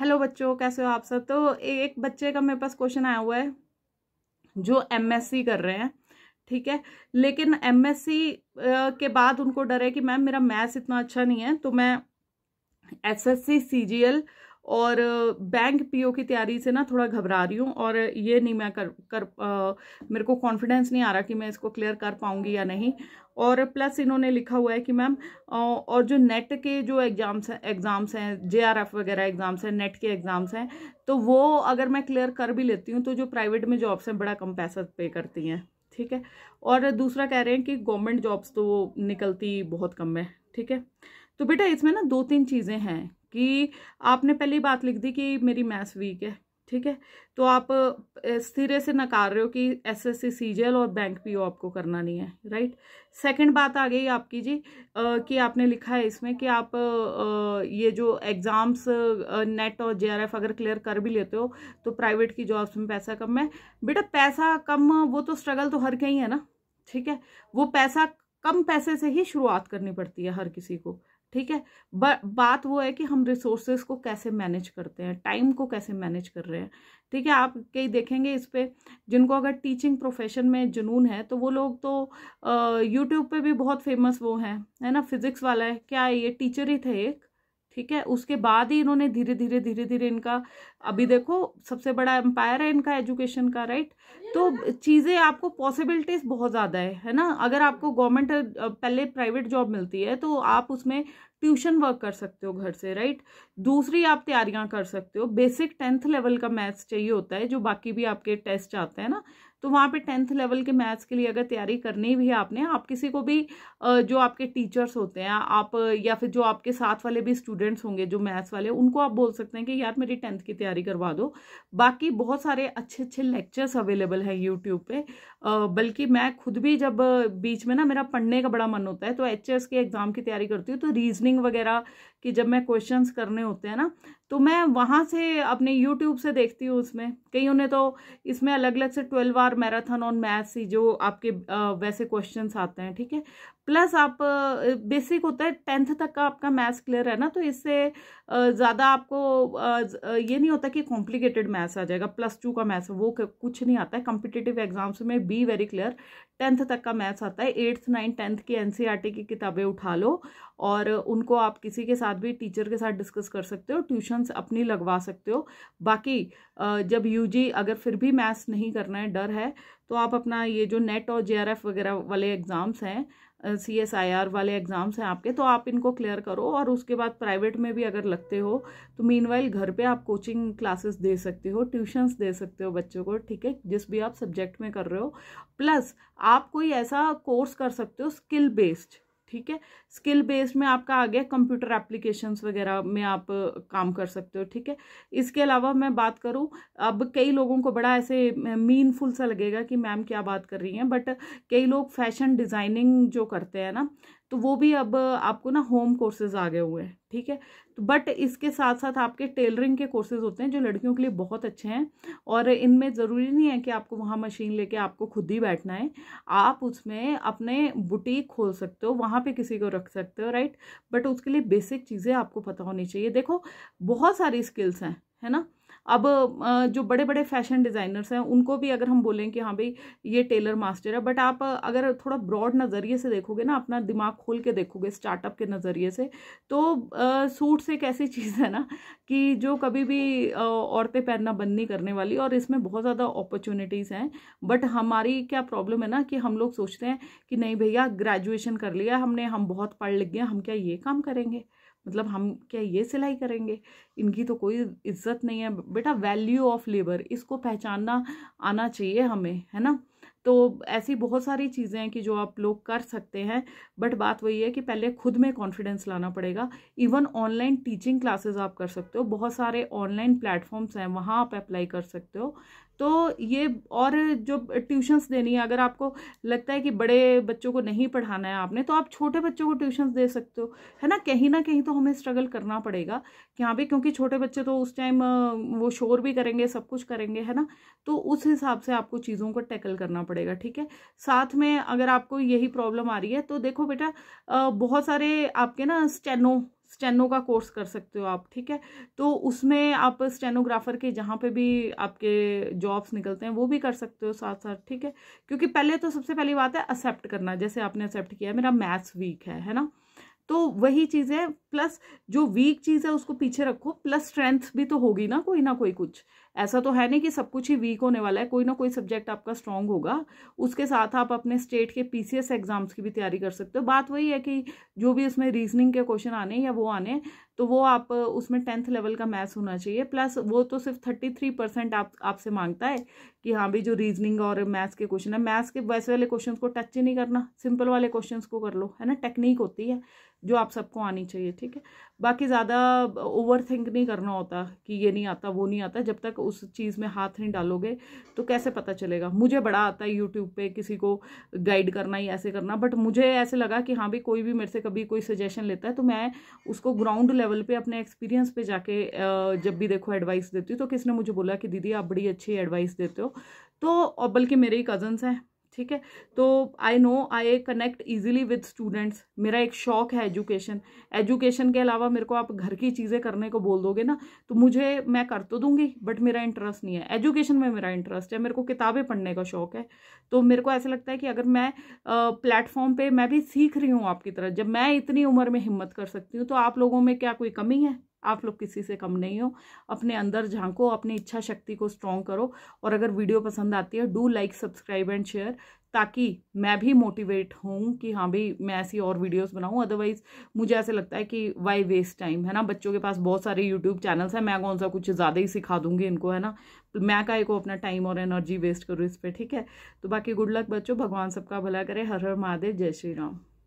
hello बच्चों कैसे हो आप सब तो एक बच्चे का मेरे पास क्वेश्चन आया हुआ है जो एमएससी कर रहे हैं ठीक है लेकिन एमएससी के बाद उनको डर है कि मैम मेरा मैथ्स इतना अच्छा नहीं है तो मैं एसएससी सीजीएल और बैंक पीओ की तैयारी से ना थोड़ा घबरा रही हूँ और ये नहीं मैं कर कर आ, मेरे को कॉन्फिडेंस नहीं आ रहा कि मैं इसको क्लियर कर पाऊँगी या नहीं और प्लस इन्होंने लिखा हुआ है कि मैम और जो नेट के जो एग्ज़ाम्स हैं एग्ज़ाम्स हैं जे आर एफ वगैरह एग्ज़ाम्स हैं नेट के एग्ज़ाम्स हैं तो वो अगर मैं क्लियर कर भी लेती हूँ तो जो प्राइवेट में जॉब्स हैं बड़ा कम पैसा पे करती हैं ठीक है और दूसरा कह रहे हैं कि गवर्नमेंट जॉब्स तो निकलती बहुत कम है ठीक है तो बेटा इसमें ना दो तीन चीज़ें हैं कि आपने पहली बात लिख दी कि मेरी मैथ्स वीक है ठीक है तो आप स्थिर से नकार रहे हो कि एस एस सी सी और बैंक पीओ आपको करना नहीं है राइट सेकंड बात आ गई आपकी जी आ, कि आपने लिखा है इसमें कि आप आ, ये जो एग्ज़ाम्स नेट और जेआरएफ अगर क्लियर कर भी लेते हो तो प्राइवेट की जॉब्स में पैसा कम है बेटा पैसा कम वो तो स्ट्रगल तो हर कहीं है ना ठीक है वो पैसा कम पैसे से ही शुरुआत करनी पड़ती है हर किसी को ठीक है बात वो है कि हम रिसोर्सेज को कैसे मैनेज करते हैं टाइम को कैसे मैनेज कर रहे हैं ठीक है आप कई देखेंगे इस पर जिनको अगर टीचिंग प्रोफेशन में जुनून है तो वो लोग तो यूट्यूब पे भी बहुत फेमस वो हैं है ना फिज़िक्स वाला है क्या है ये टीचर ही थे एक ठीक है उसके बाद ही इन्होंने धीरे धीरे धीरे धीरे इनका अभी देखो सबसे बड़ा एम्पायर है इनका एजुकेशन का राइट तो चीज़ें आपको पॉसिबिलिटीज़ बहुत ज़्यादा है है ना अगर आपको गवर्नमेंट पहले प्राइवेट जॉब मिलती है तो आप उसमें ट्यूशन वर्क कर सकते हो घर से राइट दूसरी आप तैयारियां कर सकते हो बेसिक टेंथ लेवल का मैथ्स चाहिए होता है जो बाकी भी आपके टेस्ट आते हैं ना तो वहाँ पे टेंथ लेवल के मैथ्स के लिए अगर तैयारी करनी भी है आपने आप किसी को भी जो आपके टीचर्स होते हैं आप या फिर जो आपके साथ वाले भी स्टूडेंट्स होंगे जो मैथ्स वाले उनको आप बोल सकते हैं कि यार मेरी टेंथ की तैयारी करवा दो बाकी बहुत सारे अच्छे अच्छे लेक्चर्स अवेलेबल हैं यूट्यूब पे बल्कि मैं खुद भी जब बीच में ना मेरा पढ़ने का बड़ा मन होता है तो एच के एग्ज़ाम की तैयारी करती हूँ तो रीजनिंग वगैरह कि जब मैं क्वेश्चन करने होते हैं ना तो मैं वहाँ से अपने यूट्यूब से देखती हूँ उसमें कहीं उन्हें तो इसमें अलग अलग से twelve hour marathon on maths ही जो आपके वैसे क्वेश्चंस आते हैं ठीक है प्लस आप बेसिक होता है टेंथ तक का आपका मैथ्स क्लियर है ना तो इससे ज़्यादा आपको ये नहीं होता कि कॉम्प्लिकेटेड मैथ्स आ जाएगा प्लस टू का मैथ्स वो कुछ नहीं आता है कॉम्पिटेटिव एग्जाम्स में बी वेरी क्लियर टेंथ तक का मैथ्स आता है एट्थ नाइन्थ टेंथ की एन e की किताबें उठा लो और उनको आप किसी के साथ भी टीचर के साथ डिस्कस कर सकते हो ट्यूशन्स अपनी लगवा सकते हो बाकी जब यूजी अगर फिर भी मैथ्स नहीं करना है डर है तो आप अपना ये जो नेट और जेआरएफ वगैरह वाले एग्ज़ाम्स हैं सी एस आई आर वाले एग्ज़ाम्स हैं आपके तो आप इनको क्लियर करो और उसके बाद प्राइवेट में भी अगर लगते हो तो मीनवाइल घर पे आप कोचिंग क्लासेस दे सकते हो ट्यूशन्स दे सकते हो बच्चों को ठीक है जिस भी आप सब्जेक्ट में कर रहे हो प्लस आप कोई ऐसा कोर्स कर सकते हो स्किल बेस्ड ठीक है स्किल बेस में आपका आ गया कंप्यूटर एप्लीकेशंस वगैरह में आप काम कर सकते हो ठीक है इसके अलावा मैं बात करूँ अब कई लोगों को बड़ा ऐसे मीनफुल सा लगेगा कि मैम क्या बात कर रही हैं बट कई लोग फैशन डिज़ाइनिंग जो करते हैं ना तो वो भी अब आपको ना होम कोर्सेज आ गए हुए हैं ठीक है तो बट इसके साथ साथ आपके टेलरिंग के कोर्सेज होते हैं जो लड़कियों के लिए बहुत अच्छे हैं और इनमें ज़रूरी नहीं है कि आपको वहाँ मशीन लेके आपको खुद ही बैठना है आप उसमें अपने बुटीक खोल सकते हो वहाँ पे किसी को रख सकते हो राइट बट उसके लिए बेसिक चीज़ें आपको पता होनी चाहिए देखो बहुत सारी स्किल्स हैं है ना अब जो बड़े बड़े फैशन डिज़ाइनर्स हैं उनको भी अगर हम बोलें कि हाँ भाई ये टेलर मास्टर है बट आप अगर थोड़ा ब्रॉड नज़रिए से देखोगे ना अपना दिमाग खोल के देखोगे स्टार्टअप के नज़रिए से तो सूट्स एक ऐसी चीज़ है ना कि जो कभी भी औरतें पहनना बंद नहीं करने वाली और इसमें बहुत ज़्यादा अपॉर्चुनिटीज़ हैं बट हमारी क्या प्रॉब्लम है ना कि हम लोग सोचते हैं कि नहीं भैया ग्रेजुएशन कर लिया हमने हम बहुत पढ़ लिख गए हम क्या ये काम करेंगे मतलब हम क्या ये सिलाई करेंगे इनकी तो कोई इज्जत नहीं है बेटा वैल्यू ऑफ लेबर इसको पहचानना आना चाहिए हमें है ना तो ऐसी बहुत सारी चीज़ें हैं कि जो आप लोग कर सकते हैं बट बात वही है कि पहले खुद में कॉन्फिडेंस लाना पड़ेगा इवन ऑनलाइन टीचिंग क्लासेस आप कर सकते हो बहुत सारे ऑनलाइन प्लेटफॉर्म्स हैं वहाँ आप अप्लाई कर सकते हो तो ये और जो ट्यूशन्स देनी है अगर आपको लगता है कि बड़े बच्चों को नहीं पढ़ाना है आपने तो आप छोटे बच्चों को ट्यूशन्स दे सकते हो है ना कहीं ना कहीं तो हमें स्ट्रगल करना पड़ेगा कि हाँ क्योंकि छोटे बच्चे तो उस टाइम वो शोर भी करेंगे सब कुछ करेंगे है ना तो उस हिसाब से आपको चीज़ों को टैकल करना पड़ेगा ठीक है साथ में अगर आपको यही प्रॉब्लम आ रही है तो देखो बेटा बहुत सारे आपके ना स्टेनो स्टेनो का कोर्स कर सकते हो आप ठीक है तो उसमें आप स्टेनोग्राफर के जहाँ पे भी आपके जॉब्स निकलते हैं वो भी कर सकते हो साथ साथ ठीक है क्योंकि पहले तो सबसे पहली बात है एक्सेप्ट करना जैसे आपने एक्सेप्ट किया मेरा मैथ्स वीक है है ना तो वही चीज़ें प्लस जो वीक चीज़ है उसको पीछे रखो प्लस स्ट्रेंथ भी तो होगी ना कोई ना कोई कुछ ऐसा तो है नहीं कि सब कुछ ही वीक होने वाला है कोई ना कोई सब्जेक्ट आपका स्ट्रांग होगा उसके साथ आप अपने स्टेट के पीसीएस एग्जाम्स की भी तैयारी कर सकते हो बात वही है कि जो भी उसमें रीजनिंग के क्वेश्चन आने या वो आने तो वो आप उसमें टेंथ लेवल का मैथ्स होना चाहिए प्लस वो तो सिर्फ थर्टी थ्री परसेंट आप आपसे मांगता है कि हाँ भी जो रीजनिंग और मैथ्स के क्वेश्चन है मैथ्स के वैसे वाले क्वेश्चन को टच ही नहीं करना सिंपल वाले क्वेश्चन को कर लो है ना टेक्निक होती है जो आप सबको आनी चाहिए ठीक है बाकी ज़्यादा ओवर थिंक नहीं करना होता कि ये नहीं आता वो नहीं आता जब तक उस चीज़ में हाथ नहीं डालोगे तो कैसे पता चलेगा मुझे बड़ा आता है यूट्यूब पे किसी को गाइड करना या ऐसे करना बट मुझे ऐसे लगा कि हाँ भी कोई भी मेरे से कभी कोई सजेशन लेता है तो मैं उसको ग्राउंड लेवल पर अपने एक्सपीरियंस पर जाके जब भी देखो एडवाइस देती हूँ तो किसने मुझे बोला कि दीदी आप बड़ी अच्छी एडवाइस देते हो तो बल्कि मेरे ही कज़न्स हैं ठीक है तो I know I connect easily with students मेरा एक शौक है एजुकेशन एजुकेशन के अलावा मेरे को आप घर की चीज़ें करने को बोल दोगे ना तो मुझे मैं कर तो दूंगी बट मेरा इंटरेस्ट नहीं है एजुकेशन में मेरा इंटरेस्ट है मेरे को किताबें पढ़ने का शौक है तो मेरे को ऐसा लगता है कि अगर मैं प्लेटफॉर्म पर मैं भी सीख रही हूँ आपकी तरह जब मैं इतनी उम्र में हिम्मत कर सकती हूँ तो आप लोगों में क्या कोई कमी है आप लोग किसी से कम नहीं हो अपने अंदर झांको अपनी इच्छा शक्ति को स्ट्रॉन्ग करो और अगर वीडियो पसंद आती है do like subscribe and share ताकि मैं भी मोटिवेट हूँ कि हाँ भाई मैं ऐसी और वीडियोस बनाऊँ अदरवाइज मुझे ऐसे लगता है कि वाई वेस्ट टाइम है ना बच्चों के पास बहुत सारे यूट्यूब चैनल्स हैं मैं कौन सा कुछ ज़्यादा ही सिखा दूंगी इनको है ना मैं का एक अपना टाइम और एनर्जी वेस्ट करूँ इस पर ठीक है तो बाकी गुड लक बच्चों भगवान सबका भला करे हर हर महादेव जय श्री राम